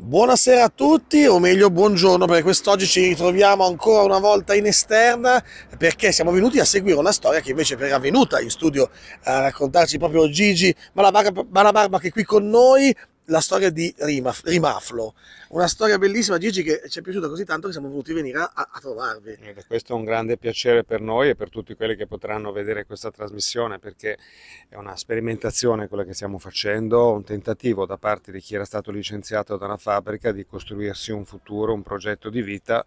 Buonasera a tutti, o meglio buongiorno, perché quest'oggi ci ritroviamo ancora una volta in esterna perché siamo venuti a seguire una storia che invece era venuta in studio a raccontarci proprio Gigi Malabarba, Malabarba che è qui con noi la storia di Rimaf, Rimaflo, una storia bellissima, Gigi, che ci è piaciuta così tanto che siamo voluti venire a, a, trovarvi. Eh, questo è un grande piacere per noi e per tutti quelli che potranno vedere questa trasmissione, perché è una sperimentazione quella che stiamo facendo, un tentativo da parte di chi era stato licenziato da una fabbrica di costruirsi un futuro, un progetto di vita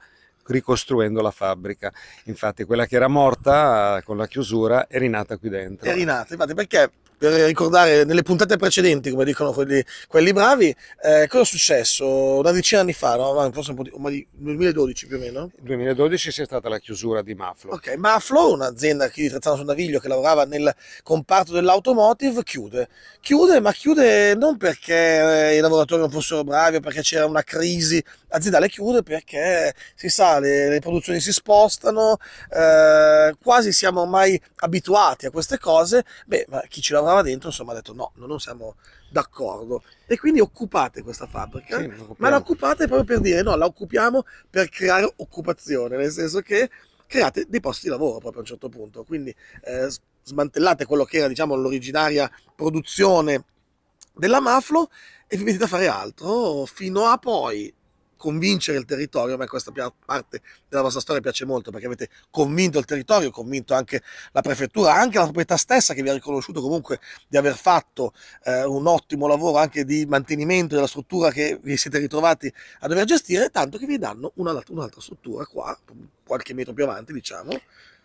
ricostruendo la fabbrica. Infatti quella che era morta eh, con la chiusura è rinata qui dentro. È rinata, infatti perché per ricordare nelle puntate precedenti, come dicono quelli, quelli bravi, eh, cosa è successo una decina di anni fa, no? forse un po' di, ma di 2012 più o meno? 2012 c'è stata la chiusura di Maflo. Ok, Maflo, un'azienda di Trezzano sul Naviglio che lavorava nel comparto dell'automotive, chiude. Chiude, ma chiude non perché eh, i lavoratori non fossero bravi o perché c'era una crisi aziendale, chiude perché si sa, le, le produzioni si spostano, eh, quasi siamo ormai abituati a queste cose, beh, ma chi ci lavora lavorava dentro, insomma, ha detto no, non siamo d'accordo. E quindi occupate questa fabbrica, sì, ma la occupate proprio per dire no, la occupiamo per creare occupazione, nel senso che create dei posti di lavoro proprio a un certo punto. Quindi eh, smantellate quello che era, diciamo, l'originaria produzione della Maflo e vi mettete a fare altro fino a poi convincere il territorio, a me questa parte della vostra storia piace molto perché avete convinto il territorio, convinto anche la prefettura, anche la proprietà stessa che vi ha riconosciuto comunque di aver fatto eh, un ottimo lavoro anche di mantenimento della struttura che vi siete ritrovati a dover gestire, tanto che vi danno un'altra, un'altra struttura qua, qualche metro più avanti diciamo,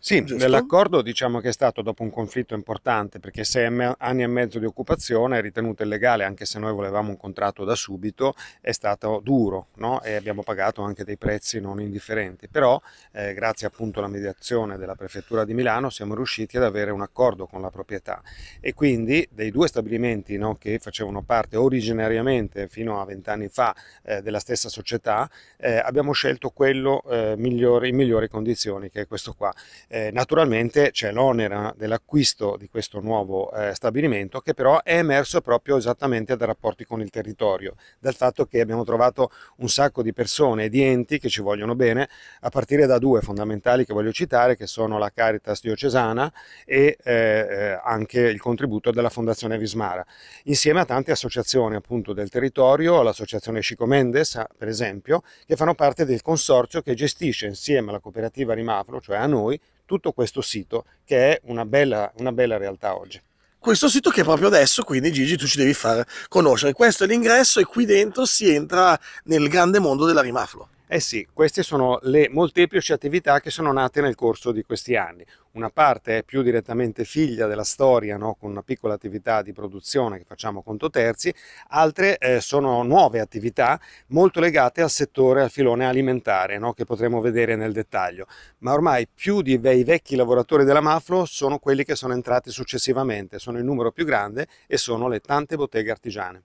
sì, Giusto? nell'accordo diciamo che è stato dopo un conflitto importante perché sei anni e mezzo di occupazione è ritenuto illegale anche se noi volevamo un contratto da subito, è stato duro no? e abbiamo pagato anche dei prezzi non indifferenti, però eh, grazie appunto alla mediazione della prefettura di Milano siamo riusciti ad avere un accordo con la proprietà e quindi dei due stabilimenti no, che facevano parte originariamente fino a vent'anni fa eh, della stessa società eh, abbiamo scelto quello eh, migliore, in migliori condizioni che è questo qua eh, eh, naturalmente c'è l'onere dell'acquisto di questo nuovo eh, stabilimento che però è emerso proprio esattamente dai rapporti con il territorio, dal fatto che abbiamo trovato un sacco di persone e di enti che ci vogliono bene, a partire da due fondamentali che voglio citare, che sono la Caritas diocesana e eh, eh anche il contributo della Fondazione Vismara, insieme a tante associazioni appunto del territorio, l'associazione Chico Mendes ah, per esempio, che fanno parte del consorzio che gestisce insieme alla cooperativa Rimafro, cioè a noi, tutto questo sito che è una bella, una bella realtà oggi questo sito che proprio adesso, quindi Gigi, tu ci devi far conoscere. Questo è l'ingresso e qui dentro si entra nel grande mondo della Rimaflo. Eh sì, queste sono le molteplici attività che sono nate nel corso di questi anni. Una parte è più direttamente figlia della storia, no? con una piccola attività di produzione che facciamo conto terzi, altre eh, sono nuove attività molto legate al settore, al filone alimentare, no? che potremo vedere nel dettaglio. Ma ormai più dei vecchi lavoratori della Maflo sono quelli che sono entrati successivamente, sono il numero più grande e sono le tante botteghe artigiane.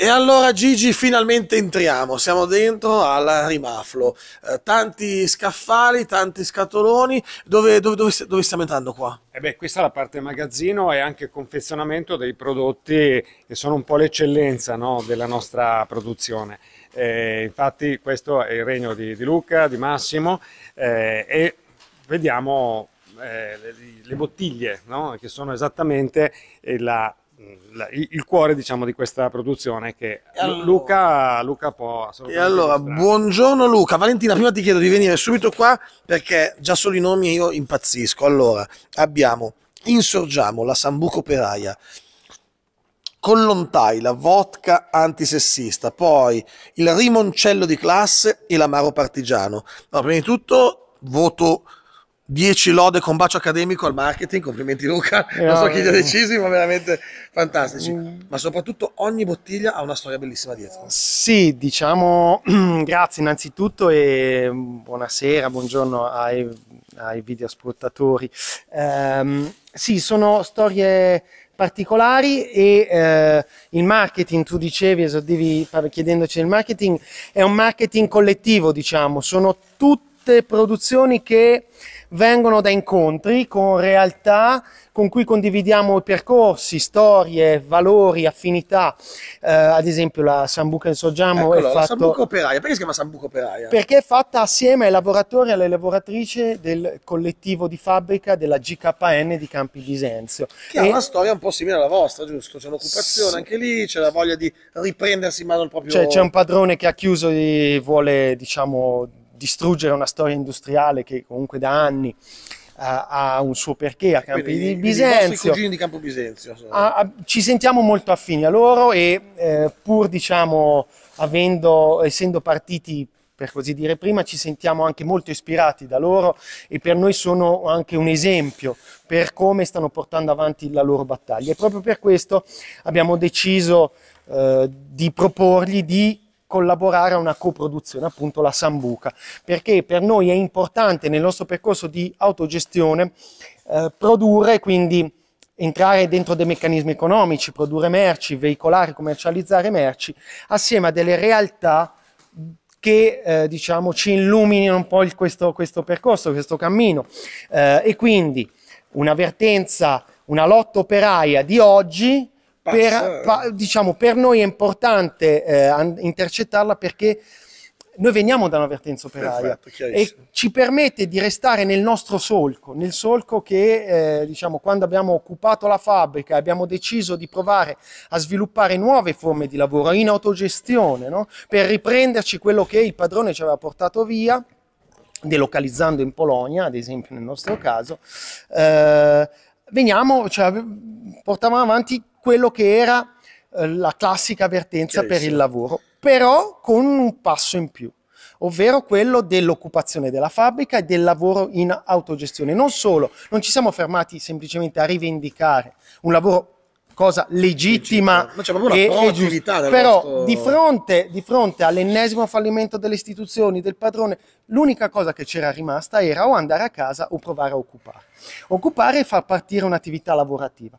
E allora Gigi finalmente entriamo, siamo dentro al rimaflo, eh, tanti scaffali, tanti scatoloni, dove, dove, dove, dove stiamo entrando qua? Eh beh, questa è la parte magazzino e anche confezionamento dei prodotti che sono un po' l'eccellenza no, della nostra produzione. Eh, infatti questo è il regno di, di Luca, di Massimo eh, e vediamo eh, le, le, bottiglie no? che sono esattamente la il cuore diciamo di questa produzione che allora, Luca, Luca, può assolutamente e allora registrare. buongiorno Luca Valentina prima ti chiedo di venire subito qua perché già solo i nomi io impazzisco allora abbiamo Insorgiamo la Sambuco Operaia Collontai la vodka antisessista poi il rimoncello di classe e l'amaro partigiano no, prima di tutto voto 10 lode con bacio accademico al marketing, complimenti Luca, non so chi li ha decisi, ma veramente fantastici. Mm. Ma soprattutto ogni bottiglia ha una storia bellissima dietro. Sì, diciamo grazie innanzitutto e buonasera, buongiorno ai, ai videoascoltatori. Um, ehm, sì, sono storie particolari e eh, il marketing, tu dicevi, esordivi chiedendoci il marketing, è un marketing collettivo, diciamo, sono tutte produzioni che vengono da incontri con realtà con cui condividiamo percorsi, storie, valori, affinità. Eh, ad esempio la Sambuca in Soggiamo Eccolo, è fatta... Sambuca Operaia, perché si chiama Sambuca Operaia? Perché è fatta assieme ai lavoratori e alle lavoratrici del collettivo di fabbrica della GKN di Campi Bisenzio. Che e... ha una storia un po' simile alla vostra, giusto? C'è un'occupazione sì. anche lì, c'è la voglia di riprendersi in mano il proprio... Cioè c'è un padrone che ha chiuso e vuole, diciamo distruggere una storia industriale che comunque da anni eh, ha un suo perché a Campi Quindi, di Bisenzio. I cugini di Campo Bisenzio. A, a, ah, ah, ci sentiamo molto affini a loro e eh, pur diciamo avendo, essendo partiti per così dire prima, ci sentiamo anche molto ispirati da loro e per noi sono anche un esempio per come stanno portando avanti la loro battaglia. E proprio per questo abbiamo deciso eh, di proporgli di collaborare a una coproduzione, appunto la Sambuca, perché per noi è importante nel nostro percorso di autogestione eh, produrre, quindi entrare dentro dei meccanismi economici, produrre merci, veicolare, commercializzare merci, assieme a delle realtà che eh, diciamo ci illuminino un po' il, questo, questo, percorso, questo cammino. Eh, e quindi un'avvertenza, una lotta operaia di oggi per, pa, diciamo, per, noi è importante eh, intercettarla perché noi veniamo da un'avvertenza operaria Perfetto, e ci permette di restare nel nostro solco, nel solco che eh, diciamo, quando abbiamo occupato la fabbrica abbiamo deciso di provare a sviluppare nuove forme di lavoro in autogestione no? per riprenderci quello che il padrone ci aveva portato via delocalizzando in Polonia, ad esempio nel nostro caso, eh, veniamo, cioè, portavamo avanti quello che era eh, la classica avvertenza per il lavoro, però con un passo in più ovvero quello dell'occupazione della fabbrica e del lavoro in autogestione. Non solo, non ci siamo fermati semplicemente a rivendicare un lavoro cosa legittima. legittima. E, e però vostro... di, fronte, di fronte all'ennesimo fallimento delle istituzioni, del padrone, l'unica cosa che c'era rimasta era o andare a casa o provare a occupare. Occupare e far partire un'attività lavorativa.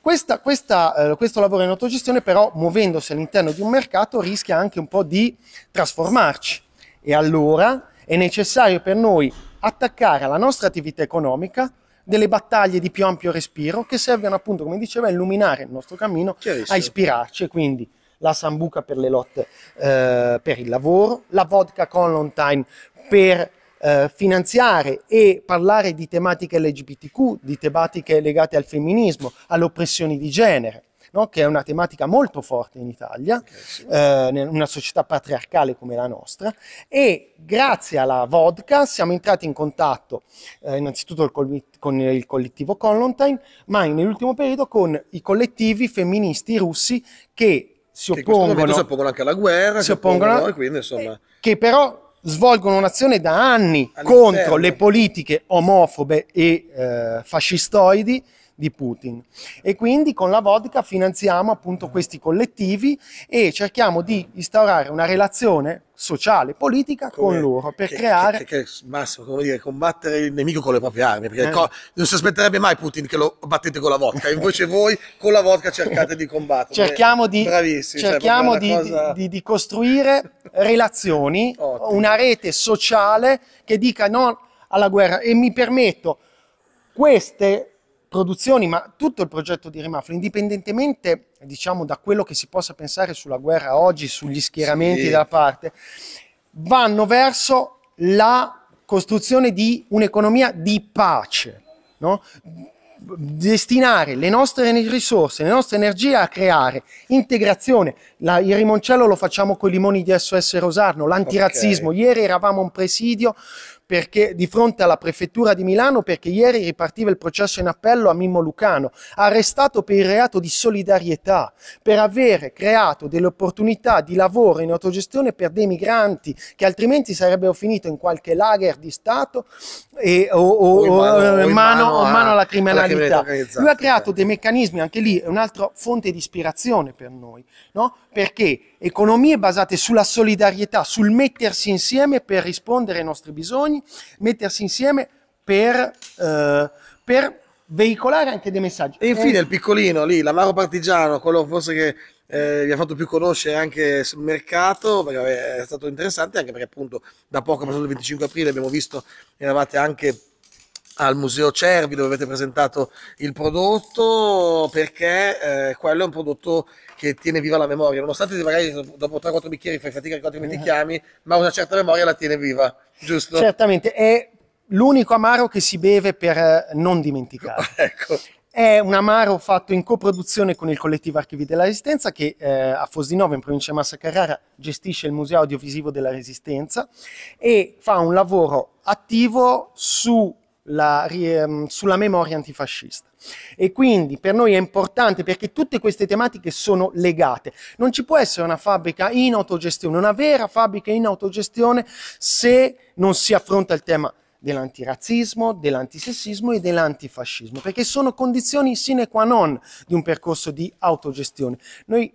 Questa, questa, eh, questo lavoro in autogestione però, muovendosi all'interno di un mercato, rischia anche un po' di trasformarci. E allora è necessario per noi attaccare alla nostra attività economica delle battaglie di più ampio respiro che servono appunto, come diceva, a illuminare il nostro cammino, a ispirarci. Quindi la sambuca per le lotte eh, per il lavoro, la vodka Conlontine per eh, finanziare e parlare di tematiche LGBTQ, di tematiche legate al femminismo, alle oppressioni di genere no? che è una tematica molto forte in Italia, eh, in una società patriarcale come la nostra, e grazie alla vodka siamo entrati in contatto eh, innanzitutto con il collettivo Conlantine, ma nell'ultimo periodo con i collettivi femministi russi che si oppongono, si oppongono anche alla guerra, si oppongono, oppongono quindi, insomma... Eh, che però svolgono un'azione da anni contro le politiche omofobe e eh, fascistoidi di Putin. E quindi con la vodka finanziamo appunto questi collettivi e cerchiamo di instaurare una relazione sociale, politica Come, con loro per che, creare... Che, che, che Massimo, come dire, combattere il nemico con le proprie armi, perché eh. non si aspetterebbe mai Putin che lo battete con la vodka, invece voi con la vodka cercate di combattere. Cerchiamo di, cioè, cerchiamo cioè, di, cosa... di, di, costruire relazioni, una rete sociale che dica no alla guerra e mi permetto, queste produzioni, ma tutto il progetto di Remaflo, indipendentemente diciamo, da quello che si possa pensare sulla guerra oggi, sugli schieramenti sì. della parte, vanno verso la costruzione di un'economia di pace, no? destinare le nostre risorse, le nostre energie a creare integrazione. La, il rimoncello lo facciamo con i limoni di SOS Rosarno, l'antirazzismo. Okay. Ieri eravamo a un presidio perché, di fronte alla prefettura di Milano perché ieri ripartiva il processo in appello a Mimmo Lucano, arrestato per il reato di solidarietà, per avere creato delle opportunità di lavoro in autogestione per dei migranti che altrimenti sarebbero finiti in qualche lager di Stato e, o, o, o, mano, o eh, mano, mano, alla criminalità. Alla Lui ha creato dei meccanismi, anche lì è un'altra fonte di ispirazione per noi, no? perché economie basate sulla solidarietà, sul mettersi insieme per rispondere ai nostri bisogni, mettersi insieme per, eh, per veicolare anche dei messaggi. E infine eh. il piccolino lì, l'amaro partigiano, quello forse che eh, vi ha fatto più conoscere anche sul mercato, perché è stato interessante anche perché appunto da poco, passato il 25 aprile, abbiamo visto, eravate anche al Museo Cervi dove avete presentato il prodotto perché eh, quello è un prodotto che tiene viva la memoria, nonostante magari dopo 3-4 bicchieri fai fatica a ricordare come ti eh. chiami, ma una certa memoria la tiene viva, giusto? Certamente, è l'unico amaro che si beve per eh, non dimenticare. ecco. È un amaro fatto in coproduzione con il collettivo Archivi della Resistenza che eh, a Fosdinova, in provincia di Massa Carrara, gestisce il Museo Audiovisivo della Resistenza e fa un lavoro attivo su la, ehm, sulla memoria antifascista. E quindi per noi è importante perché tutte queste tematiche sono legate. Non ci può essere una fabbrica in autogestione, una vera fabbrica in autogestione se non si affronta il tema dell'antirazzismo, dell'antisessismo e dell'antifascismo, perché sono condizioni sine qua non di un percorso di autogestione. Noi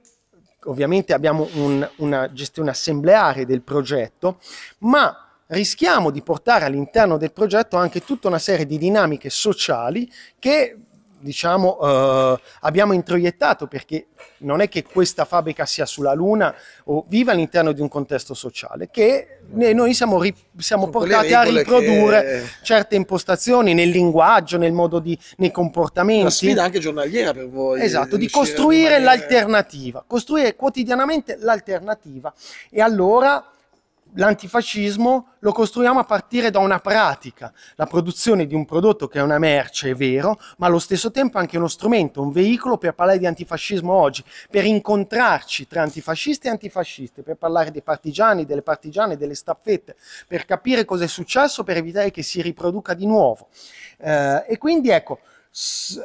ovviamente abbiamo un, una gestione assembleare del progetto, ma rischiamo di portare all'interno del progetto anche tutta una serie di dinamiche sociali che diciamo, eh, abbiamo introiettato perché non è che questa fabbrica sia sulla Luna o viva all'interno di un contesto sociale, che noi siamo, ri, siamo portati a riprodurre che... certe impostazioni nel linguaggio, nel modo di, nei comportamenti. Una sfida anche giornaliera per voi. Esatto, di costruire maniera... l'alternativa, costruire quotidianamente l'alternativa. E allora l'antifascismo lo costruiamo a partire da una pratica, la produzione di un prodotto che è una merce, è vero, ma allo stesso tempo anche uno strumento, un veicolo per parlare di antifascismo oggi, per incontrarci tra antifascisti e antifascisti, per parlare dei partigiani, delle partigiane, delle staffette, per capire cosa è successo, per evitare che si riproduca di nuovo. Eh, e quindi ecco,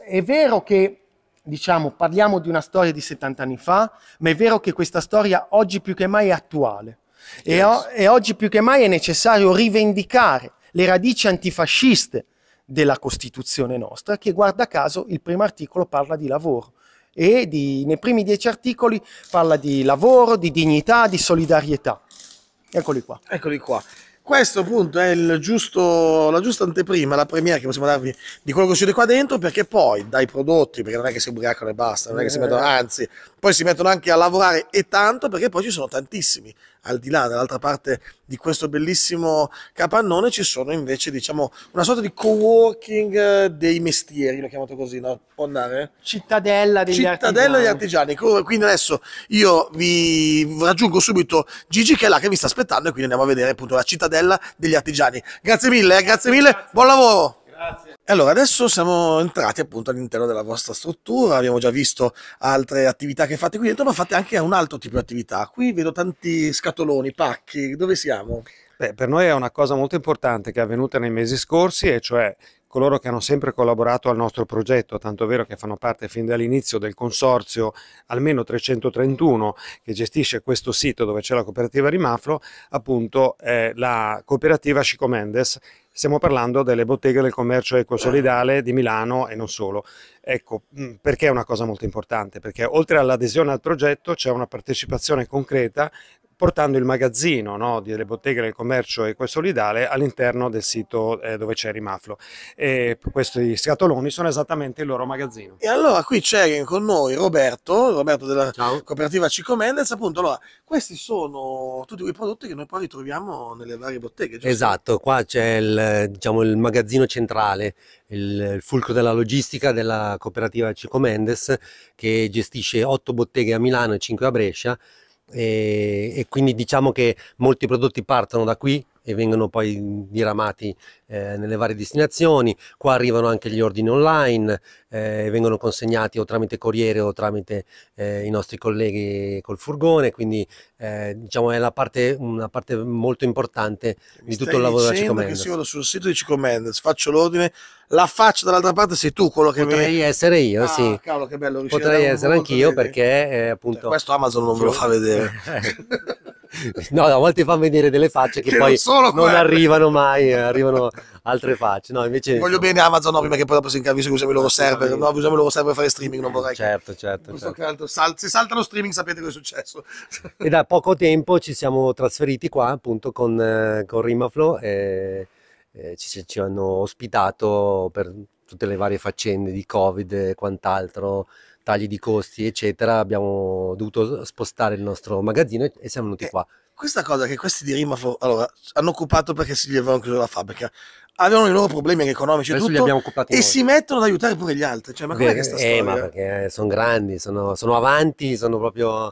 è vero che diciamo, parliamo di una storia di 70 anni fa, ma è vero che questa storia oggi più che mai è attuale e, o, e oggi più che mai è necessario rivendicare le radici antifasciste della Costituzione nostra, che guarda caso il primo articolo parla di lavoro e di, nei primi dieci articoli parla di lavoro, di dignità, di solidarietà. Eccoli qua. Eccoli qua. Questo appunto è giusto, la giusta anteprima, la premiere che possiamo darvi di quello che succede qua dentro, perché poi dai prodotti, perché non è che si ubriacano e basta, non è che si eh. mettono, anzi, poi si mettono anche a lavorare e tanto, perché poi ci sono tantissimi al di là dall'altra parte di questo bellissimo capannone ci sono invece diciamo una sorta di co-working eh, dei mestieri, l'ho chiamato così, no? Può andare? Cittadella degli Cittadella artigiani. degli artigiani. Quindi adesso io vi raggiungo subito Gigi che è là che mi sta aspettando e quindi andiamo a vedere appunto la cittadella degli artigiani. Grazie mille, eh, grazie mille, buon lavoro! Grazie. Allora, adesso siamo entrati appunto all'interno della vostra struttura, abbiamo già visto altre attività che fate qui dentro, ma fate anche un altro tipo di attività. Qui vedo tanti scatoloni, pacchi, dove siamo? Beh, per noi è una cosa molto importante che è avvenuta nei mesi scorsi, e cioè coloro che hanno sempre collaborato al nostro progetto, tanto vero che fanno parte fin dall'inizio del consorzio almeno 331 che gestisce questo sito dove c'è la cooperativa Rimafro, appunto eh, la cooperativa Chico stiamo parlando delle botteghe del commercio ecosolidale di Milano e non solo. Ecco, mm, perché è una cosa molto importante? Perché oltre all'adesione al progetto c'è una partecipazione concreta portando il magazzino no, delle botteghe del commercio e solidale all'interno del sito eh, dove c'è Rimaflo. E questi scatoloni sono esattamente il loro magazzino. E allora qui c'è con noi Roberto, Roberto della Ciao. cooperativa Cico Mendes, appunto, allora, questi sono tutti quei prodotti che noi poi ritroviamo nelle varie botteghe. Giusto? Esatto, qua c'è il, diciamo, il magazzino centrale, il, fulcro della logistica della cooperativa Cico Mendes che gestisce otto botteghe a Milano e cinque a Brescia e, e quindi diciamo che molti prodotti partono da qui e vengono poi diramati eh, nelle varie destinazioni, qua arrivano anche gli ordini online, eh, vengono consegnati o tramite corriere o tramite eh, i nostri colleghi col furgone, quindi eh, diciamo è parte, una parte molto importante Mi di tutto il lavoro della Cicomendes. che se io vado sul sito di Cicomendes, faccio l'ordine, la faccia dall'altra parte sei tu quello che Potrei mi... essere io, ah, sì. Cavolo, che bello, Potrei essere anch'io perché eh, cioè, appunto... Cioè, questo Amazon non me lo fa vedere. no, a volte fanno vedere delle facce che, che poi non, non arrivano mai, arrivano altre facce. No, invece... Voglio bene Amazon, no, prima che poi dopo si che usiamo i loro server, no, usiamo i loro server per fare streaming, non vorrei. Certo, che... certo. certo. certo. Altro, se saltano streaming sapete cosa è successo. E da poco tempo ci siamo trasferiti qua appunto con, eh, con Rimaflow e eh, ci, ci hanno ospitato per tutte le varie faccende di Covid e quant'altro tagli di costi, eccetera, abbiamo dovuto spostare il nostro magazzino e siamo venuti eh, qua questa cosa che questi di Rima allora, hanno occupato perché si gli avevano chiuso la fabbrica, avevano i loro problemi economici e tutto, e noi. si mettono ad aiutare pure gli altri. Cioè, ma com'è questa sta eh, storia? ma perché sono grandi, sono, sono avanti, sono proprio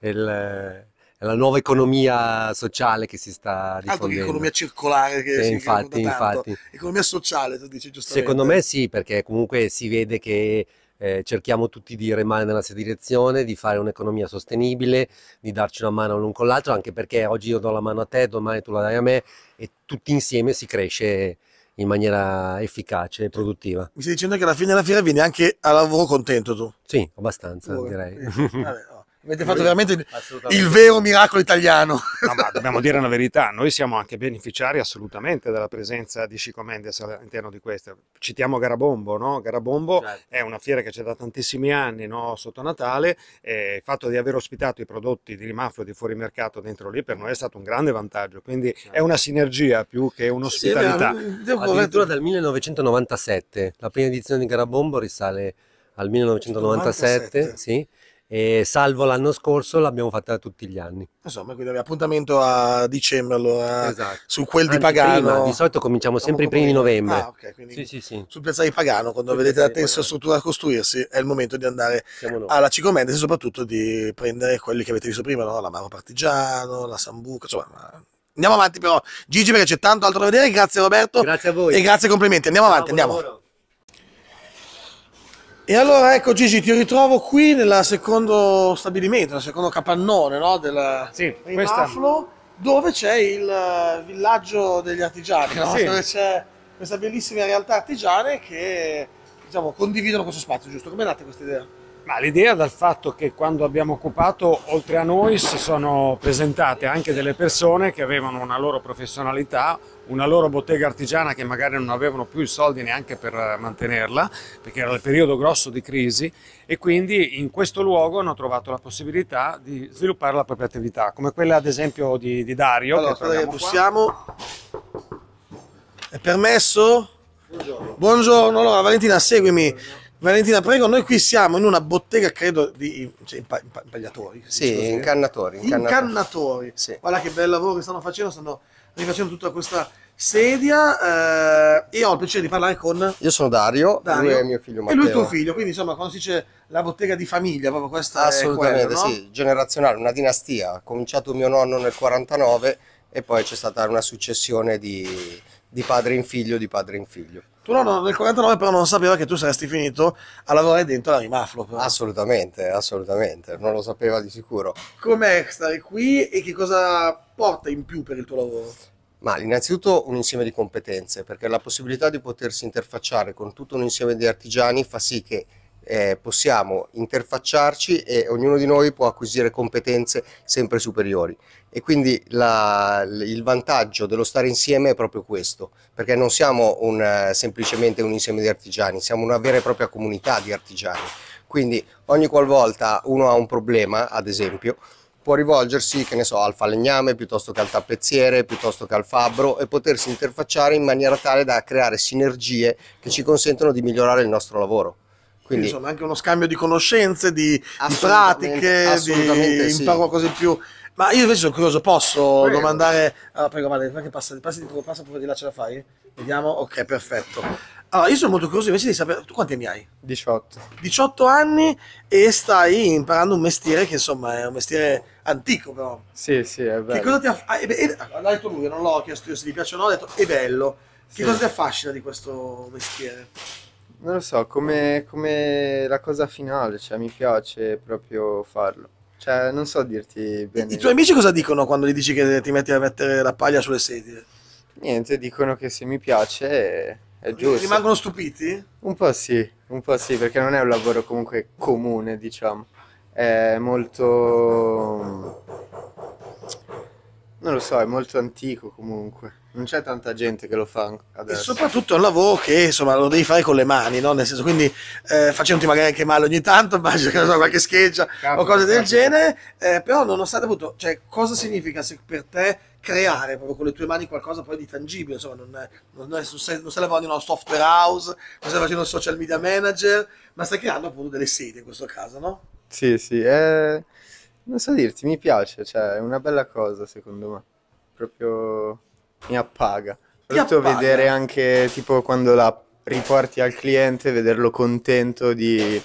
il, la nuova economia sociale che si sta diffondendo. Altro che economia circolare che eh, si infatti, infatti. Economia sociale, tu dici giustamente. Secondo me sì, perché comunque si vede che eh, cerchiamo tutti di remare nella stessa direzione, di fare un'economia sostenibile, di darci una mano l'un con l'altro, anche perché oggi io do la mano a te, domani tu la dai a me e tutti insieme si cresce in maniera efficace e produttiva. Mi stai dicendo che alla fine della fiera vieni anche a lavoro contento tu? Sì, abbastanza Buono. direi. Vabbè, Avete fatto veramente il vero miracolo italiano. No, ma dobbiamo dire la verità, noi siamo anche beneficiari assolutamente della presenza di Chico Mendes all'interno di questa. Citiamo Garabombo, no? Garabombo certo. è una fiera che c'è da tantissimi anni no? sotto Natale e il fatto di aver ospitato i prodotti di Rimaflo di fuori mercato dentro lì per noi è stato un grande vantaggio, quindi certo. è una sinergia più che un'ospitalità. Sì, sì, addirittura dal 1997, la prima edizione di Garabombo risale al 1997, 97. sì e salvo l'anno scorso l'abbiamo fatta tutti gli anni. Insomma, quindi abbiamo appuntamento a dicembre allora, esatto. su quel di Pagano. Prima, di solito cominciamo sempre i primi di novembre. Ah, okay, sì, sì, sì. Sul piazzale di Pagano, quando sul vedete la terza struttura a costruirsi, è il momento di andare alla Cicomendesi e soprattutto di prendere quelli che avete visto prima, no? la Maro Partigiano, la Sambuca, insomma... Ma... Andiamo avanti però, Gigi, perché c'è tanto altro da vedere. Grazie Roberto. Grazie a voi. E grazie e complimenti. Andiamo avanti, Bravo, andiamo. Lavoro. E allora ecco Gigi, ti ritrovo qui nel secondo stabilimento, nel secondo capannone no? del sì, Rimaflo, dove c'è il eh, villaggio degli artigiani, no? sì. dove c'è questa bellissima realtà artigiane che diciamo, condividono questo spazio, giusto? Come è nata questa idea? Ma l'idea dal fatto che quando abbiamo occupato, oltre a noi, si sono presentate anche delle persone che avevano una loro professionalità, una loro bottega artigiana che magari non avevano più i soldi neanche per eh, mantenerla, perché era il periodo grosso di crisi, e quindi in questo luogo hanno trovato la possibilità di sviluppare la propria attività, come quella ad esempio di, di Dario. Allora, che possiamo... È permesso? Buongiorno. Buongiorno, allora Valentina seguimi. Buongiorno. Valentina, prego, noi qui siamo in una bottega, credo, di cioè, impagliatori. Sì, eh? incannatori, incannatori. Incannatori. Sì. Guarda che bel lavoro che stanno facendo, stanno rifacendo tutta questa sedia eh, e ho il piacere di parlare con... Io sono Dario, Dario lui è mio figlio Matteo. E lui è tuo figlio, quindi insomma, quando si dice la bottega di famiglia, proprio questa Assolutamente, quello, no? sì, generazionale, una dinastia. Ha cominciato mio nonno nel 49 e poi c'è stata una successione di, di padre in figlio, di padre in figlio. Tu no, no, nel 49 però non sapeva che tu saresti finito a lavorare dentro la Rimaflop. Assolutamente, assolutamente, non lo sapeva di sicuro. Com'è stare qui e che cosa porta in più per il tuo lavoro? Ma innanzitutto un insieme di competenze, perché la possibilità di potersi interfacciare con tutto un insieme di artigiani fa sì che eh, possiamo interfacciarci e ognuno di noi può acquisire competenze sempre superiori. E quindi la, il vantaggio dello stare insieme è proprio questo, perché non siamo un, eh, semplicemente un insieme di artigiani, siamo una vera e propria comunità di artigiani. Quindi ogni qualvolta uno ha un problema, ad esempio, può rivolgersi, che ne so, al falegname piuttosto che al tappezziere, piuttosto che al fabbro e potersi interfacciare in maniera tale da creare sinergie che ci consentono di migliorare il nostro lavoro. Quindi, insomma, anche uno scambio di conoscenze, di, assolutamente, di pratiche, assolutamente di sì. imparo in più. Ma io invece sono curioso, posso prego. domandare. Allora, ah, prego, Vale, perché passa, passi di passa pure di là, ce la fai? Vediamo, ok, perfetto. Allora, io sono molto curioso invece di sapere. Tu quanti anni hai? 18. 18 anni e stai imparando un mestiere che insomma è un mestiere antico, però. Sì, sì, è bello. Che cosa ti aff- eh, eh, ah, L'ha detto lui, non l'ho chiesto io se gli piace o no, ho detto è bello. Che sì. cosa ti affascina di questo mestiere? Non lo so, come, come la cosa finale, cioè mi piace proprio farlo. Cioè, non so dirti bene. I tuoi amici cosa dicono quando gli dici che ti metti a mettere la paglia sulle sedie? Niente, dicono che se mi piace è giusto. Rimangono stupiti? Un po' sì, un po' sì, perché non è un lavoro comunque comune, diciamo. È molto... Non lo so, è molto antico comunque. Non c'è tanta gente che lo fa adesso. E soprattutto è un lavoro che insomma lo devi fare con le mani, no? Nel senso, quindi eh, facendoti magari anche male ogni tanto, immagino che so, qualche scheggia o cose del genere, eh, però nonostante appunto, cioè, cosa significa se per te creare proprio con le tue mani qualcosa poi di tangibile, insomma, non, è, non, è, non, stai, non stai lavorando in una software house, non stai facendo un social media manager, ma stai creando appunto delle sedi in questo caso, no? Sì, sì, è... non so dirti, mi piace, cioè è una bella cosa secondo me, proprio mi appaga. Soprattutto vedere anche tipo quando la riporti al cliente, vederlo contento di,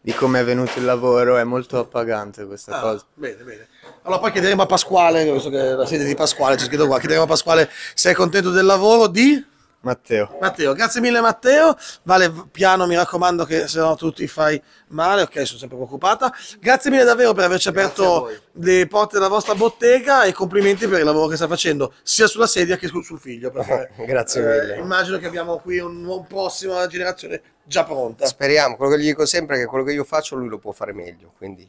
di come è venuto il lavoro, è molto appagante questa ah, cosa. Bene, bene. Allora poi chiederemo a Pasquale, so che la sede di Pasquale, c'è scritto qua, chiederemo a Pasquale se è contento del lavoro di... Matteo. Matteo, grazie mille Matteo. Vale piano, mi raccomando che se no tu ti fai male, ok, sono sempre preoccupata. Grazie mille davvero per averci grazie aperto le porte della vostra bottega e complimenti per il lavoro che sta facendo sia sulla sedia che sul, sul figlio. Perché, grazie eh, mille. immagino che abbiamo qui un, un prossima generazione già pronta. Speriamo, quello che gli dico sempre è che quello che io faccio lui lo può fare meglio, quindi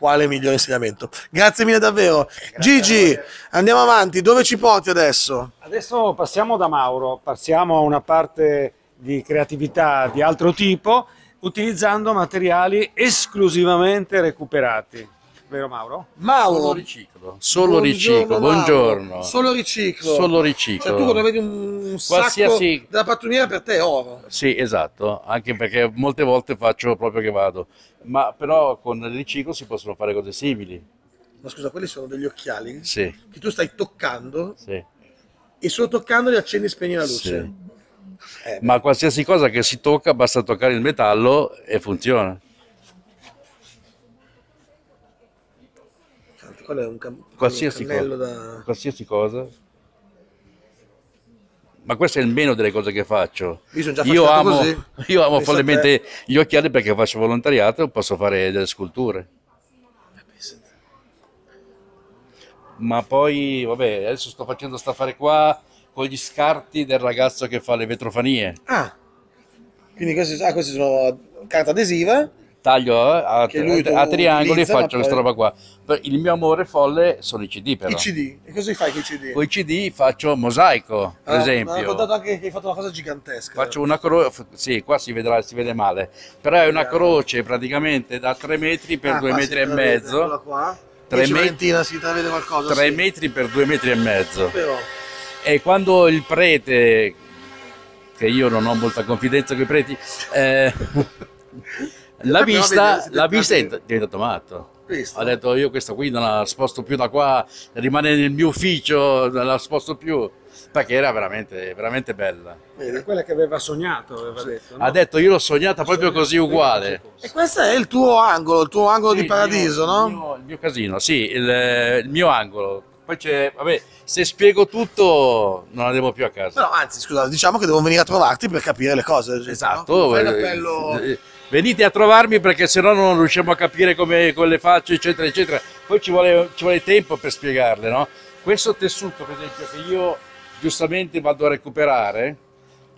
quale migliore insegnamento. Grazie mille davvero. Grazie Gigi, andiamo avanti, dove ci porti adesso? Adesso passiamo da Mauro, passiamo a una parte di creatività di altro tipo utilizzando materiali esclusivamente recuperati vero Mauro? Mauro. Solo riciclo. Solo riciclo, buongiorno. Solo riciclo. Solo riciclo. Cioè, tu quando vedi un, Qualsiasi... sacco della pattumiera per te è oro. Sì, esatto, anche perché molte volte faccio proprio che vado. Ma però con il riciclo si possono fare cose simili. Ma scusa, quelli sono degli occhiali sì. che tu stai toccando sì. e solo toccandoli accendi e spegni la luce. Sì. Eh, ma qualsiasi cosa che si tocca, basta toccare il metallo e funziona. Qual è un, cam- qualsiasi un da... Qualsiasi cosa. Ma questo è il meno delle cose che faccio. Io, io amo, così. io amo follemente gli occhiali perché faccio volontariato e posso fare delle sculture. Ma poi, vabbè, adesso sto facendo sta fare qua con gli scarti del ragazzo che fa le vetrofanie. Ah, quindi questi, ah, questi sono carta adesiva taglio a, a, a triangoli e faccio questa roba qua. Il mio amore folle sono i CD però. I CD, e cosa fai con i CD? Con i CD faccio mosaico, eh, per ah, esempio. Mi hai raccontato anche che hai fatto una cosa gigantesca. Faccio una croce, sì, qua si, vedrà, si vede male, però è una eh. croce praticamente da 3 metri per ah, 2 metri e mezzo. Qua. 3 metri, qualcosa, 3 sì. metri per 2 metri e mezzo. Però. E quando il prete, che io non ho molta confidenza con i preti, eh, la vista, l'ha vista è diventata matto. Visto. Ha detto io questa qui non la sposto più da qua, rimane nel mio ufficio, non la sposto più, perché era veramente, veramente bella. Era quella che aveva sognato, aveva sì. detto, no? Ha detto io l'ho sognata proprio sognato, così uguale. E questo è il tuo angolo, il tuo angolo sì, di paradiso, mio, no? Il mio, il mio, casino, sì, il, il mio angolo. Poi c'è, vabbè, se spiego tutto non andiamo più a casa. No, anzi, scusa, diciamo che devo venire a trovarti per capire le cose. Esatto. No? Fai eh, l'appello... Eh, venite a trovarmi perché sennò non riusciamo a capire come, come le faccio, eccetera, eccetera. Poi ci vuole, ci vuole tempo per spiegarle, no? Questo tessuto, per esempio, che io giustamente vado a recuperare,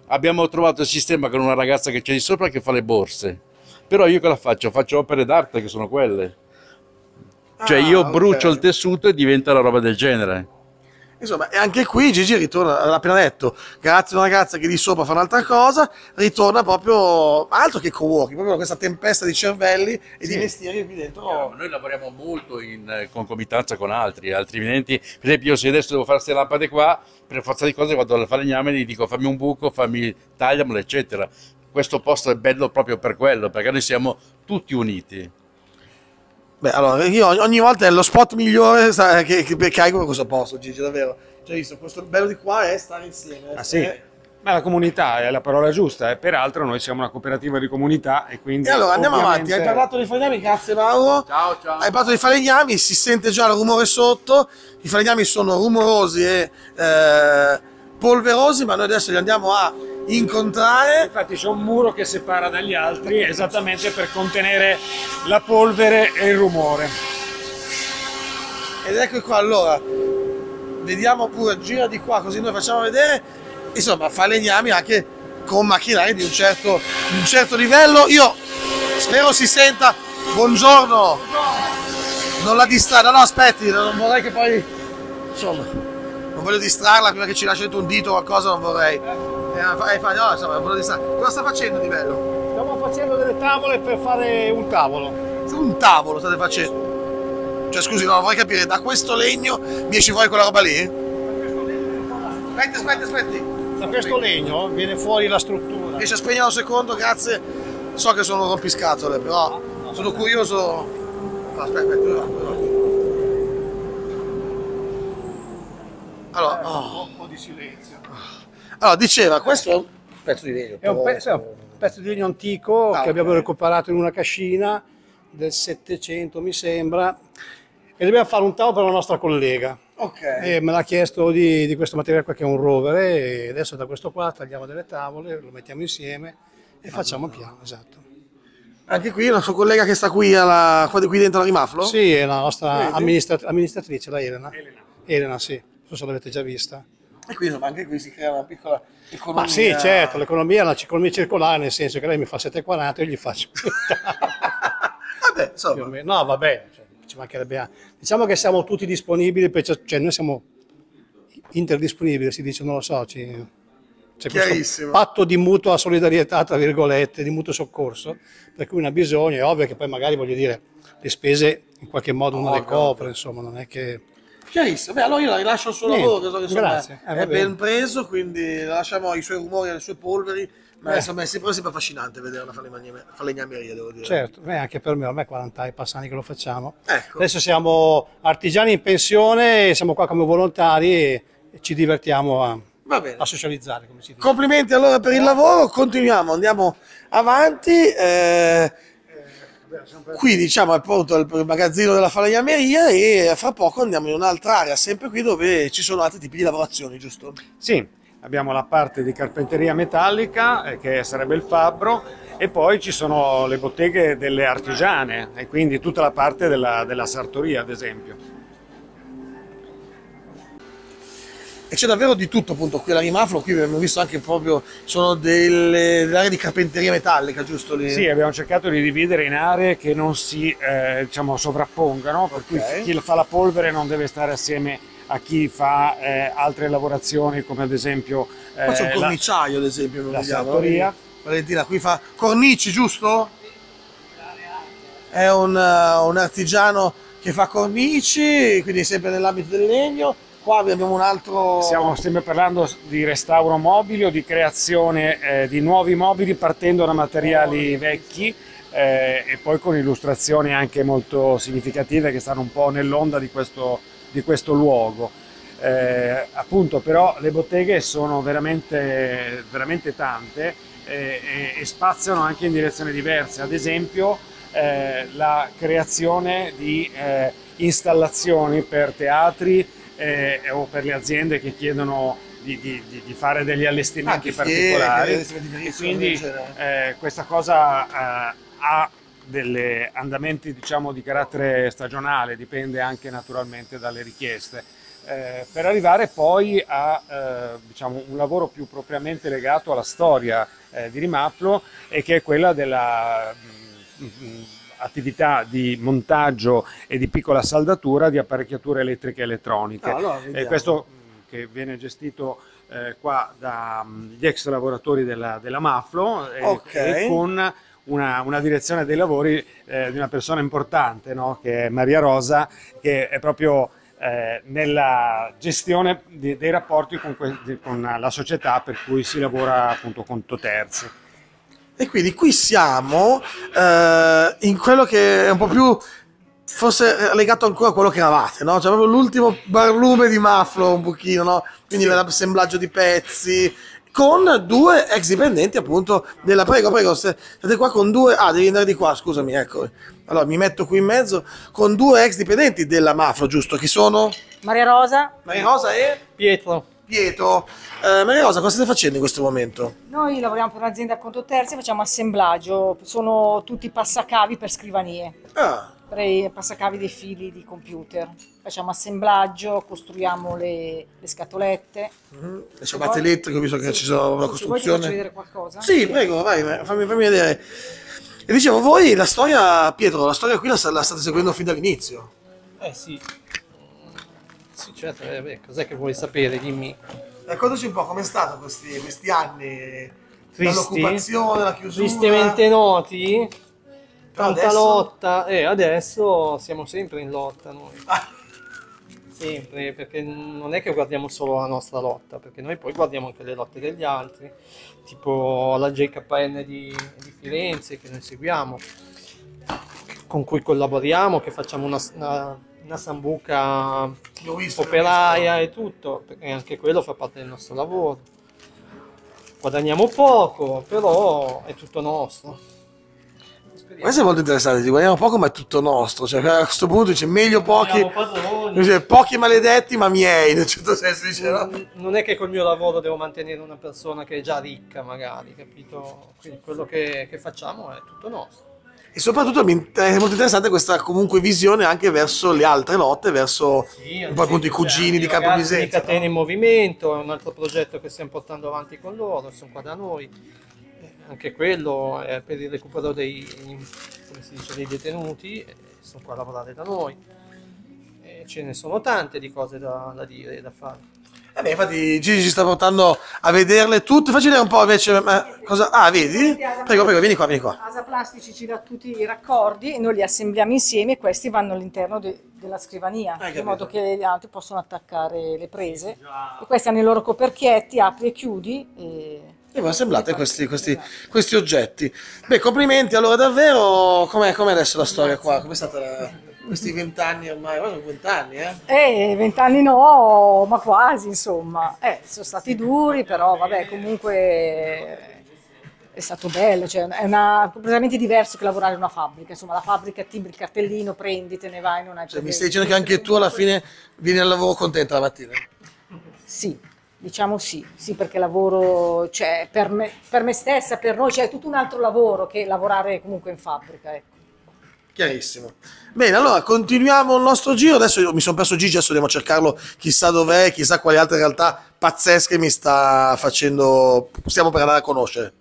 abbiamo trovato il sistema con una ragazza che c'è di sopra che fa le borse. Però io cosa faccio? Faccio opere d'arte che sono quelle. Cioè io ah, okay. brucio il tessuto e diventa la roba del genere. Insomma, e anche qui Gigi ritorna, l'ha appena detto, grazie a una ragazza che di sopra fa un'altra cosa, ritorna proprio altro che co-working, proprio questa tempesta di cervelli e sì. di mestieri qui dentro. Chiaro, noi lavoriamo molto in concomitanza con altri, altrimenti, Per esempio, io se adesso devo fare queste lampade qua, per forza di cose vado al falegname e gli dico fammi un buco, fammi tagliamolo, eccetera. Questo posto è bello proprio per quello, perché noi siamo tutti uniti. Beh, allora, io ogni volta è lo spot migliore che, che, che hai come questo posto, Gigi, davvero. Cioè, visto, questo bello di qua è stare insieme. Ah, sì. Ma la comunità è la parola giusta, e eh. peraltro noi siamo una cooperativa di comunità e quindi... E allora andiamo ovviamente... avanti, hai parlato dei falegnami, grazie Mauro. Ciao, ciao. Hai parlato dei falegnami, si sente già il rumore sotto, i falegnami sono rumorosi e eh, polverosi, ma noi adesso li andiamo a incontrare. Infatti c'è un muro che separa dagli altri esattamente per contenere la polvere e il rumore. Ed ecco qua allora, vediamo pure, gira di qua così noi facciamo vedere, insomma falegnami anche con macchinari di un certo, un certo livello. Io spero si senta, buongiorno, non la distrada, no aspetti, non vorrei che poi, insomma, non voglio distrarla prima che ci lasciate un dito o qualcosa, non vorrei. E eh, eh, fa, no, insomma, cosa sta facendo di bello? Stiamo facendo delle tavole per fare un tavolo. Un tavolo state facendo? Cioè scusi, no, vuoi capire, da questo legno mi esce fuori quella roba lì? Aspetta, aspetta, aspetti. Da questo legno viene fuori la struttura. Riesci a spegnere un secondo, grazie. So che sono rompiscatole, però ah, sono curioso. Aspetta, aspetta, Allora, eh, oh. un po' di silenzio. Ah. Allora, diceva, questo è un pezzo di legno. È un pezzo, è un pezzo di legno antico ah, che abbiamo recuperato in una cascina del Settecento, mi sembra, e dobbiamo fare un tavolo per la nostra collega. Ok. E me l'ha chiesto di, di, questo materiale qua che è un rovere. e adesso da questo qua tagliamo delle tavole, lo mettiamo insieme e ah, facciamo no. piano, esatto. Anche qui la sua collega che sta qui, alla, qui dentro la Rimaflo? Sì, è la nostra amministrat amministratrice, la Elena. Elena. Elena, sì, Forse l'avete già vista. E quindi insomma, anche qui si crea una piccola economia. Ma sì, certo, l'economia è un'economia circolare, nel senso che lei mi fa 7,40 e io gli faccio Vabbè, insomma. No, vabbè, cioè, ci mancherebbe anche. Diciamo che siamo tutti disponibili, per, cioè noi siamo interdisponibili, si dice, non lo so. Ci, c'è Chiarissimo. patto di mutua solidarietà, tra virgolette, di mutuo soccorso, per cui non ha bisogno, è ovvio che poi magari, voglio dire, le spese in qualche modo oh, uno le copre, insomma, non è che... Chiarissimo, Beh, allora io la rilascio al suo Niente, lavoro, so che so grazie. Eh, è ben preso, quindi lasciamo i suoi rumori, le sue polveri, ma eh. insomma è sempre, sempre affascinante vedere una falegnameria, devo dire. Certo, Beh, anche per me, ormai 40 anni passani che lo facciamo. Ecco. Adesso siamo artigiani in pensione, siamo qua come volontari e ci divertiamo a a socializzare. Complimenti allora per il lavoro, continuiamo, andiamo avanti. Eh, qui diciamo appunto il magazzino della falegnameria e eh, fra poco andiamo in un'altra area, sempre qui dove ci sono altri tipi di lavorazioni, giusto? Sì, abbiamo la parte di carpenteria metallica eh, che sarebbe il fabbro e poi ci sono le botteghe delle artigiane e quindi tutta la parte della, della sartoria ad esempio. e c'è davvero di tutto appunto qui alla Rimaflo, qui abbiamo visto anche proprio, sono delle, delle aree di carpenteria metallica, giusto? Lì? Sì, abbiamo cercato di dividere in aree che non si eh, diciamo, sovrappongano, per okay. cui chi fa la polvere non deve stare assieme a chi fa eh, altre lavorazioni come ad esempio... Eh, Qua c'è un eh, corniciaio la, ad esempio, la sartoria. Valentina qui fa cornici, giusto? È un, uh, un artigiano che fa cornici, quindi sempre nell'ambito del legno Qua abbiamo un altro... Siamo, sempre parlando di restauro mobili o di creazione eh, di nuovi mobili partendo da materiali vecchi eh, e poi con illustrazioni anche molto significative che stanno un po' nell'onda di, di questo, luogo. Eh, appunto però le botteghe sono veramente, veramente tante eh, e, e spaziano anche in direzioni diverse, ad esempio eh, la creazione di eh, installazioni per teatri, eh, eh, o per le aziende che chiedono di, di, di fare degli allestimenti ah, particolari. Allestimenti eh, e quindi eh. eh, questa cosa eh, ha delle andamenti diciamo, di carattere stagionale, dipende anche naturalmente dalle richieste. per arrivare poi a diciamo, un lavoro più propriamente legato alla storia di Rimaplo e che è quella della mm, mm, attività di montaggio e di piccola saldatura di apparecchiature elettriche e elettroniche. Ah, allora, eh, questo mm. che viene gestito eh, qua dagli mm, ex lavoratori della, della Maflo eh, okay. e, e con una, una, direzione dei lavori eh, di una persona importante, no? che è Maria Rosa, che è proprio eh, nella gestione dei rapporti con, la società per cui si lavora appunto con Toterzi. E quindi qui siamo eh, in quello che è un po' più forse eh, legato ancora a quello che eravate, no? Cioè proprio l'ultimo barlume di Maflo un pochino, no? Quindi sì. l'assemblaggio di pezzi con due ex dipendenti appunto della prego prego siete qua con due ah devi andare di qua scusami ecco allora mi metto qui in mezzo con due ex dipendenti della Mafro giusto chi sono? Maria Rosa Maria Rosa e Pietro Pietro, eh, Maria Rosa, cosa state facendo in questo momento? Noi lavoriamo per un'azienda a conto terzi e facciamo assemblaggio, sono tutti passacavi per scrivanie. Ah. Per i passacavi dei fili di computer. Facciamo assemblaggio, costruiamo le, le scatolette. Mm -hmm. Le ciabatte poi... elettriche, visto che sì, ci sono una costruzione. Vuoi vedere qualcosa? Sì, sì, prego, vai, fammi, fammi vedere. E dicevo, voi la storia, Pietro, la storia qui la, la state seguendo fin dall'inizio. Eh sì, certo, eh, cos'è che vuoi sapere? Dimmi. Raccontaci un po' com'è stato questi, questi anni Tristi, l'occupazione, la chiusura. Tristemente noti. Però tanta adesso... lotta e eh, adesso siamo sempre in lotta noi. Ah. Sempre, perché non è che guardiamo solo la nostra lotta, perché noi poi guardiamo anche le lotte degli altri, tipo la JKN di, di Firenze che noi seguiamo, con cui collaboriamo, che facciamo una, una una sambuca visto, operaia e tutto, e anche quello fa parte del nostro lavoro. Guadagniamo poco, però è tutto nostro. Questo è molto interessante, guadagniamo poco ma è tutto nostro, cioè a questo punto dice meglio pochi, oh, dice, pochi maledetti ma miei, in un certo senso dice, no? Non è che col mio lavoro devo mantenere una persona che è già ricca magari, capito? Quindi quello che, che facciamo è tutto nostro e soprattutto è molto interessante questa comunque visione anche verso le altre lotte, verso sì, un po' appunto i cugini di Capo Capodisenza. Di Catene in Movimento è un altro progetto che stiamo portando avanti con loro, sono qua da noi. Eh, anche quello è per il recupero dei, dice, dei detenuti, eh, sono qua a lavorare da noi. E eh, ce ne sono tante di cose da, da dire e da fare. Vabbè, infatti Gigi sta portando a vederle tutte. Facci vedere un po' invece eh, cosa... Ah, vedi? Prego, prego, vieni qua, vieni qua. Asa Plastici ci dà tutti i raccordi, noi li assembliamo insieme e questi vanno all'interno de della scrivania, ah, in modo che gli altri possano attaccare le prese. E questi hanno i loro coperchietti, apri e chiudi e... E voi assemblate questi, questi, esatto. questi oggetti. Beh, complimenti allora davvero. Com'è, com adesso la storia qua? Com'è stata la questi vent'anni ormai, sono vent'anni, eh? Eh, vent'anni no, ma quasi, insomma. Eh, sono stati duri, però vabbè, comunque eh, è stato bello, cioè è una, completamente diverso che lavorare in una fabbrica, insomma la fabbrica timbri il cartellino, prendi, te ne vai, non hai cioè, Mi stai dicendo che anche tu alla fine vieni al lavoro contenta la mattina? Sì, diciamo sì, sì perché lavoro, cioè per me, per me stessa, per noi, c'è cioè, tutto un altro lavoro che lavorare comunque in fabbrica. Ecco. Chiarissimo. Bene, allora continuiamo il nostro giro. Adesso io mi sono perso Gigi, adesso andiamo a cercarlo chissà dov'è, chissà quali altre realtà pazzesche mi sta facendo. Stiamo per andare a conoscere.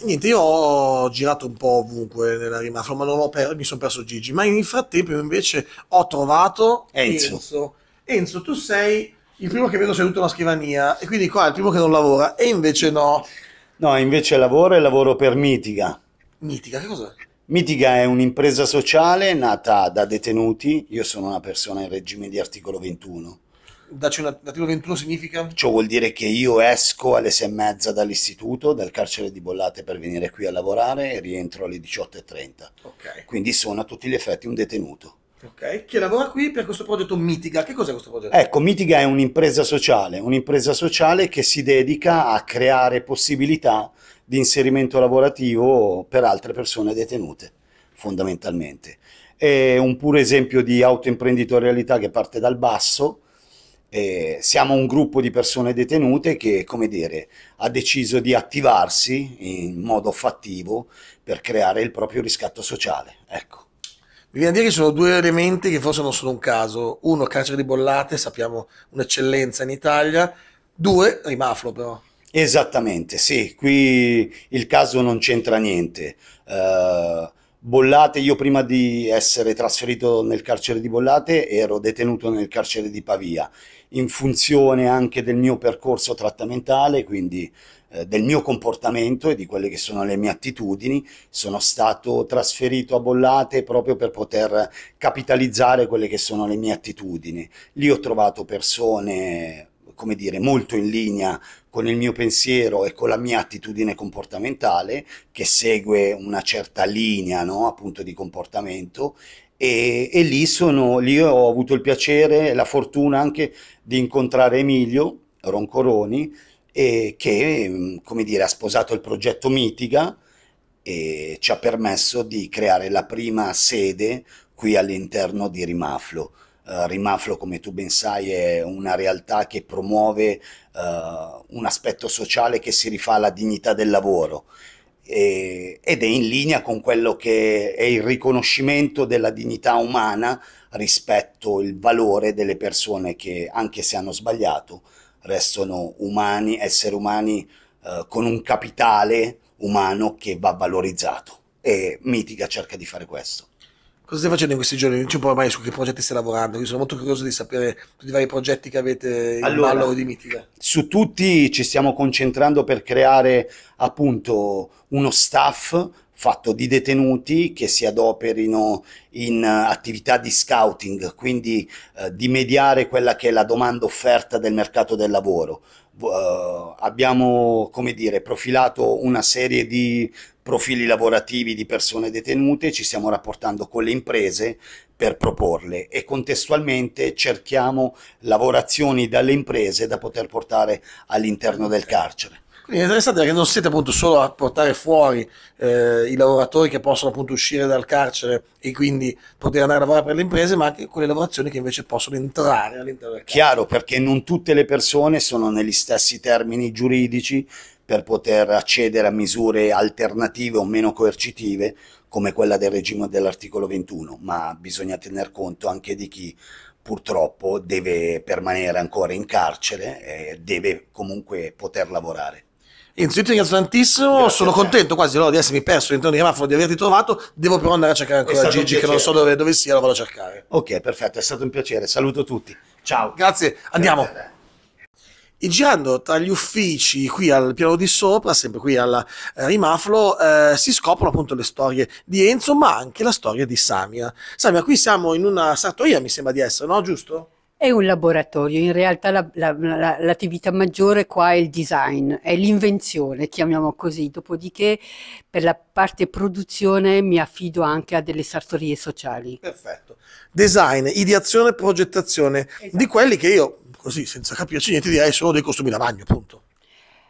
Niente, io ho girato un po' ovunque nella rimafra, ma non ho per... mi sono perso Gigi. Ma nel frattempo invece ho trovato Enzo. Enzo. Enzo, tu sei il primo che vedo seduto alla scrivania e quindi qua è il primo che non lavora e invece no. No, invece lavoro e lavoro per Mitiga. Mitiga, che cos'è? Mitiga è un'impresa sociale nata da detenuti, io sono una persona in regime di articolo 21. L'articolo 21 significa? Ciò vuol dire che io esco alle 6 e mezza dall'istituto, dal carcere di Bollate per venire qui a lavorare e rientro alle 18.30. Ok. Quindi sono a tutti gli effetti un detenuto. Ok, che lavora qui per questo progetto Mitiga. Che cos'è questo progetto? Ecco, Mitiga è un'impresa sociale, un'impresa sociale che si dedica a creare possibilità di inserimento lavorativo per altre persone detenute, fondamentalmente. È un puro esempio di autoimprenditorialità che parte dal basso. Eh, siamo un gruppo di persone detenute che, come dire, ha deciso di attivarsi in modo fattivo per creare il proprio riscatto sociale. Ecco. Mi viene a dire che ci sono due elementi che forse non sono un caso. Uno, carcere di bollate, sappiamo un'eccellenza in Italia. Due, rimaflo però. Esattamente, sì, qui il caso non c'entra niente. Uh, Bollate, io prima di essere trasferito nel carcere di Bollate ero detenuto nel carcere di Pavia, in funzione anche del mio percorso trattamentale, quindi eh, del mio comportamento e di quelle che sono le mie attitudini, sono stato trasferito a Bollate proprio per poter capitalizzare quelle che sono le mie attitudini. Lì ho trovato persone come dire, molto in linea con il mio pensiero e con la mia attitudine comportamentale, che segue una certa linea no? appunto di comportamento. E, e lì, sono, lì ho avuto il piacere e la fortuna anche di incontrare Emilio Roncoroni, eh, che come dire, ha sposato il progetto Mitiga e ci ha permesso di creare la prima sede qui all'interno di Rimaflo. Uh, Rimaflo, come tu ben sai, è una realtà che promuove uh, un aspetto sociale che si rifà alla dignità del lavoro e, ed è in linea con quello che è il riconoscimento della dignità umana rispetto al valore delle persone che, anche se hanno sbagliato, restano umani, esseri umani uh, con un capitale umano che va valorizzato e Mitica cerca di fare questo. Cosa stai facendo in questi giorni? Non ci po' mai su che progetti stai lavorando. Io sono molto curioso di sapere tutti i vari progetti che avete in allora, ballo di Mitica. Eh. Su tutti ci stiamo concentrando per creare appunto uno staff fatto di detenuti che si adoperino in eh, attività di scouting, quindi uh, di mediare quella che è la domanda offerta del mercato del lavoro. Uh, abbiamo, come dire, profilato una serie di profili lavorativi di persone detenute, ci stiamo rapportando con le imprese per proporle e contestualmente cerchiamo lavorazioni dalle imprese da poter portare all'interno del carcere. Quindi è interessante perché non siete appunto solo a portare fuori eh, i lavoratori che possono appunto uscire dal carcere e quindi poter andare a lavorare per le imprese, ma anche quelle lavorazioni che invece possono entrare all'interno del carcere. Chiaro, perché non tutte le persone sono negli stessi termini giuridici per poter accedere a misure alternative o meno coercitive come quella del regime dell'articolo 21, ma bisogna tener conto anche di chi purtroppo deve permanere ancora in carcere e deve comunque poter lavorare. Innanzitutto ringrazio tantissimo, Grazie sono contento quasi allora, di essermi perso all'interno di Raffo, di averti trovato, devo però andare a cercare ancora Gigi che non so dove, dove, sia, lo vado a cercare. Ok, perfetto, è stato un piacere, saluto tutti, ciao. Grazie, andiamo. Grazie e girando tra gli uffici qui al piano di sopra, sempre qui alla eh, Rimaflo, eh, si scoprono appunto le storie di Enzo, ma anche la storia di Samia. Samia, qui siamo in una sartoria, mi sembra di essere, no? Giusto? È un laboratorio, in realtà l'attività la, la, la, maggiore qua è il design, è l'invenzione, chiamiamo così, dopodiché per la parte produzione mi affido anche a delle sartorie sociali. Perfetto. Design, ideazione, progettazione, esatto. di quelli che io, così senza capirci niente, direi sono dei costumi da bagno, punto.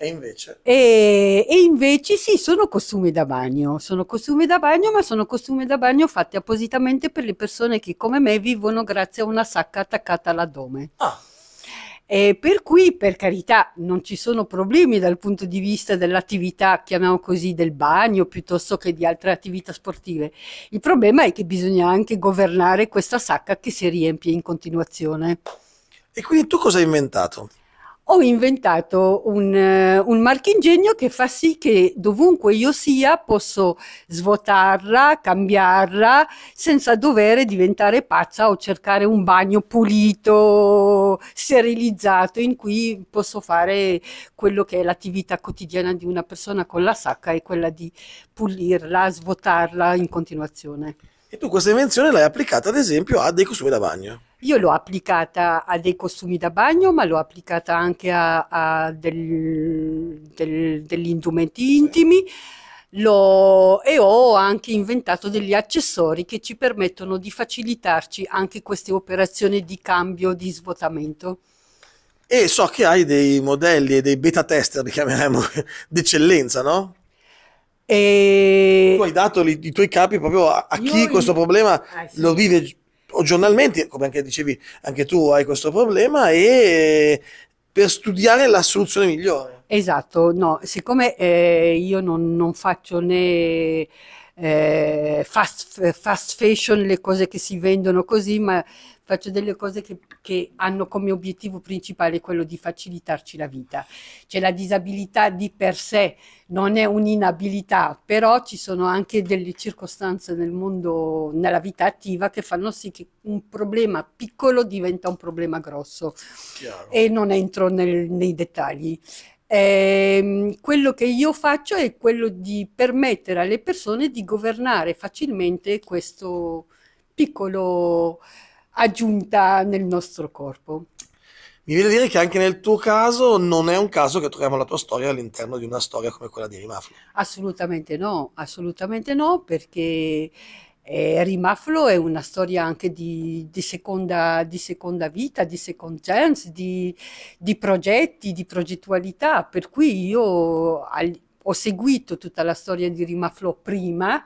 E invece? E, e, invece sì, sono costumi da bagno, sono costumi da bagno, ma sono costumi da bagno fatti appositamente per le persone che come me vivono grazie a una sacca attaccata all'addome. Ah. E per cui, per carità, non ci sono problemi dal punto di vista dell'attività, chiamiamo così, del bagno piuttosto che di altre attività sportive. Il problema è che bisogna anche governare questa sacca che si riempie in continuazione. E quindi tu cosa hai inventato? ho inventato un, eh, un marchingegno che fa sì che dovunque io sia posso svuotarla, cambiarla senza dover diventare pazza o cercare un bagno pulito, sterilizzato in cui posso fare quello che è l'attività quotidiana di una persona con la sacca e quella di pulirla, svuotarla in continuazione. E tu questa invenzione l'hai applicata ad esempio a dei costumi da bagno. Io l'ho applicata a dei costumi da bagno, ma l'ho applicata anche a, a del, del, degli indumenti intimi. L'ho, e ho anche inventato degli accessori che ci permettono di facilitarci anche queste operazioni di cambio di svuotamento. E so che hai dei modelli e dei beta tester, li chiameremo, d'eccellenza, no? E... Tu hai dato li, i tuoi capi proprio a, a chi questo problema ah, sì. lo vive o giornalmente, come anche dicevi, anche tu hai questo problema, e per studiare la soluzione migliore. Esatto, no, siccome eh, io non, non, faccio né eh, fast, fast fashion, le cose che si vendono così, ma faccio delle cose che, che hanno come obiettivo principale quello di facilitarci la vita. Cioè la disabilità di per sé non è un'inabilità, però ci sono anche delle circostanze nel mondo, nella vita attiva, che fanno sì che un problema piccolo diventa un problema grosso. Chiaro. E non entro nel, nei dettagli. Eh, quello che io faccio è quello di permettere alle persone di governare facilmente questo piccolo aggiunta nel nostro corpo. Mi viene a dire che anche nel tuo caso non è un caso che troviamo la tua storia all'interno di una storia come quella di Rimaflo. Assolutamente no, assolutamente no, perché eh, Rimaflo è una storia anche di, di, seconda, di seconda, vita, di second chance, di, di, progetti, di progettualità, per cui io al, ho seguito tutta la storia di Rimaflo prima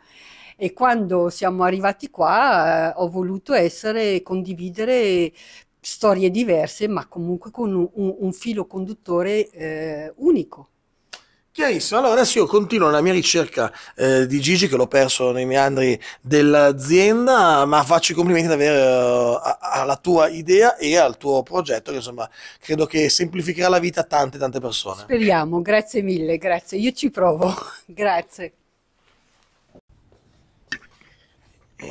e quando siamo arrivati qua eh, ho voluto essere, condividere storie diverse, ma comunque con un, un filo conduttore eh, unico. Chiarissimo, allora adesso io continuo la mia ricerca eh, di Gigi che l'ho perso nei meandri dell'azienda, ma faccio i complimenti ad avere, uh, alla tua idea e al tuo progetto che insomma credo che semplificherà la vita a tante tante persone. Speriamo, grazie mille, grazie, io ci provo, grazie.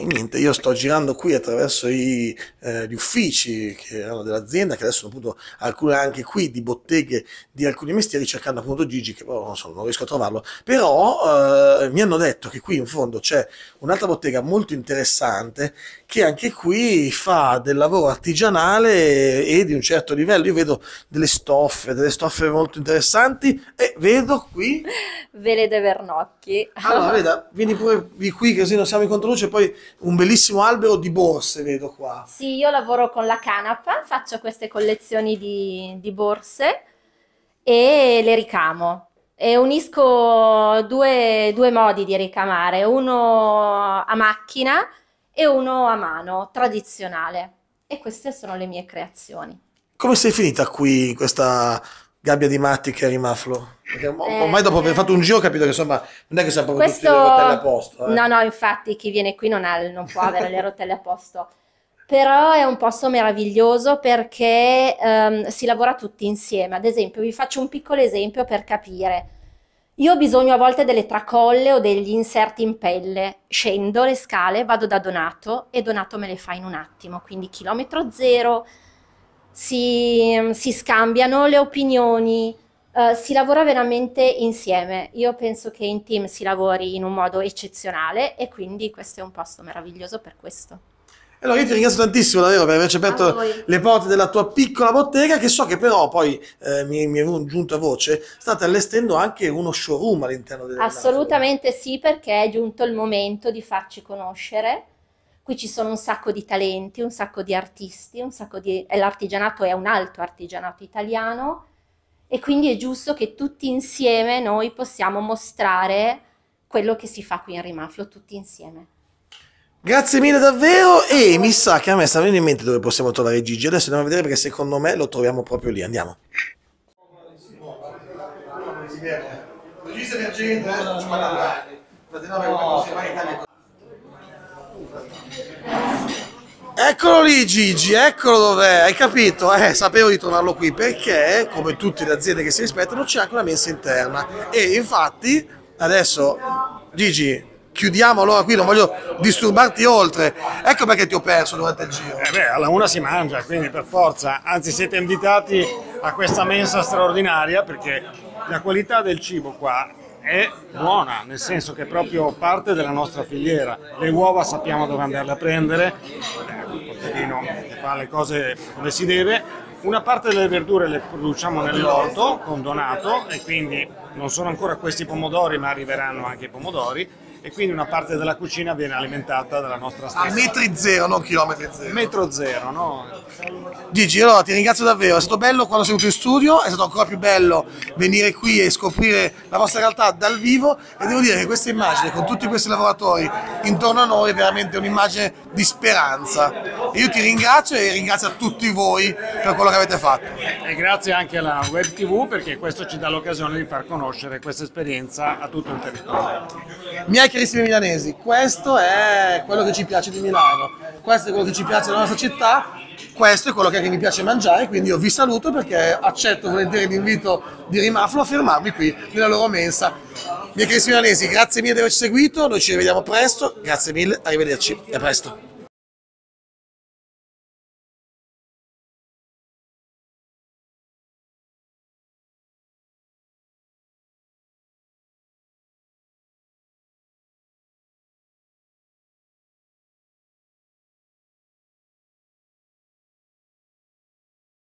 niente, io sto girando qui attraverso i, eh, gli uffici che hanno dell'azienda, che adesso sono appunto alcune anche qui di botteghe di alcuni mestieri, cercando appunto Gigi, che però non, so, non riesco a trovarlo. Però eh, mi hanno detto che qui in fondo c'è un'altra bottega molto interessante che anche qui fa del lavoro artigianale e di un certo livello. Io vedo delle stoffe, delle stoffe molto interessanti e vedo qui... Velede Vernocchi. Allora, veda, vieni pure di qui così non siamo in controluce, poi un bellissimo albero di borse, vedo qua. Sì, io lavoro con la canapa, faccio queste collezioni di, di borse e le ricamo. E unisco due, due modi di ricamare, uno a macchina e uno a mano, tradizionale. E queste sono le mie creazioni. Come sei finita qui, questa Gabbia di Matti che Rimaflo. Perché eh, ormai eh, dopo aver fatto un giro ho capito che insomma non è che siamo proprio questo... tutti le rotelle a posto. Eh. No, no, infatti chi viene qui non, ha, non può avere le rotelle a posto. Però è un posto meraviglioso perché um, si lavora tutti insieme. Ad esempio, vi faccio un piccolo esempio per capire. Io ho bisogno a volte delle tracolle o degli inserti in pelle. Scendo le scale, vado da Donato e Donato me le fa in un attimo. Quindi chilometro zero, si, mm, si scambiano le opinioni, Uh, si lavora veramente insieme. Io penso che in team si lavori in un modo eccezionale e quindi questo è un posto meraviglioso per questo. Allora eh io ti ringrazio tantissimo davvero per averci aperto le porte della tua piccola bottega che so che però poi eh, mi, mi, è giunta voce, state allestendo anche uno showroom all'interno della Assolutamente sì perché è giunto il momento di farci conoscere Qui ci sono un sacco di talenti, un sacco di artisti, sacco di... l'artigianato è un alto artigianato italiano e quindi è giusto che tutti insieme noi possiamo mostrare quello che si fa qui in Rimaflo, tutti insieme. Grazie mille davvero e mi sa che a me sta venendo in mente dove possiamo trovare Gigi. Adesso andiamo a vedere perché secondo me lo troviamo proprio lì. Andiamo. Gigi emergente, eh? Eccolo lì Gigi, eccolo dov'è, hai capito? Eh, sapevo di trovarlo qui perché, come tutte le aziende che si rispettano, c'è anche una mensa interna. E infatti, adesso, Gigi, chiudiamo allora qui, non voglio disturbarti oltre. Ecco perché ti ho perso durante il giro. Eh beh, alla una si mangia, quindi per forza. Anzi, siete invitati a questa mensa straordinaria perché la qualità del cibo qua è buona, nel senso che è proprio parte della nostra filiera. Le uova sappiamo dove andarle a prendere, eh, contadino che fa le cose come si deve. Una parte delle verdure le produciamo nell'orto con Donato e quindi non sono ancora questi pomodori ma arriveranno anche i pomodori e quindi una parte della cucina viene alimentata dalla nostra stessa. A metri zero, non chilometri zero. Metro zero, no? Gigi, allora ti ringrazio davvero, è stato bello quando sei venuto in studio, è stato ancora più bello venire qui e scoprire la vostra realtà dal vivo e devo dire che questa immagine con tutti questi lavoratori intorno a noi è veramente un'immagine di speranza. E io ti ringrazio e ringrazio a tutti voi per quello che avete fatto. E grazie anche alla Web TV perché questo ci dà l'occasione di far conoscere questa esperienza a tutto il territorio. Mi hai carissimi milanesi, questo è quello che ci piace di Milano, questo è quello che ci piace della nostra città, questo è quello che mi piace mangiare, quindi io vi saluto perché accetto volentieri l'invito di Rimaflo a fermarmi qui nella loro mensa. Miei carissimi milanesi, grazie mille di averci seguito, noi ci rivediamo presto, grazie mille, arrivederci e a presto.